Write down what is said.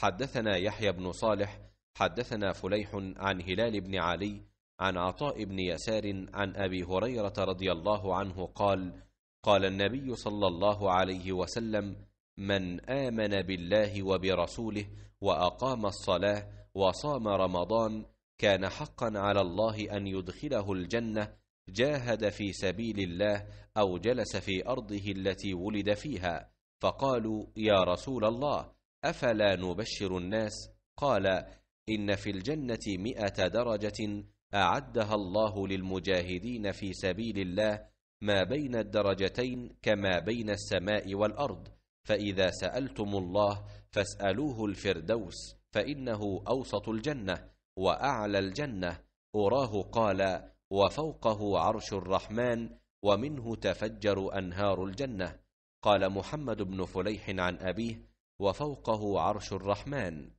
حدثنا يحيى بن صالح حدثنا فليح عن هلال بن علي عن عطاء بن يسار عن ابي هريره رضي الله عنه قال قال النبي صلى الله عليه وسلم من امن بالله وبرسوله واقام الصلاه وصام رمضان كان حقا على الله ان يدخله الجنه جاهد في سبيل الله او جلس في ارضه التي ولد فيها فقالوا يا رسول الله أفلا نبشر الناس قال إن في الجنة مئة درجة أعدها الله للمجاهدين في سبيل الله ما بين الدرجتين كما بين السماء والأرض فإذا سألتم الله فاسألوه الفردوس فإنه أوسط الجنة وأعلى الجنة أراه قال وفوقه عرش الرحمن ومنه تفجر أنهار الجنة قال محمد بن فليح عن أبيه وفوقه عرش الرحمن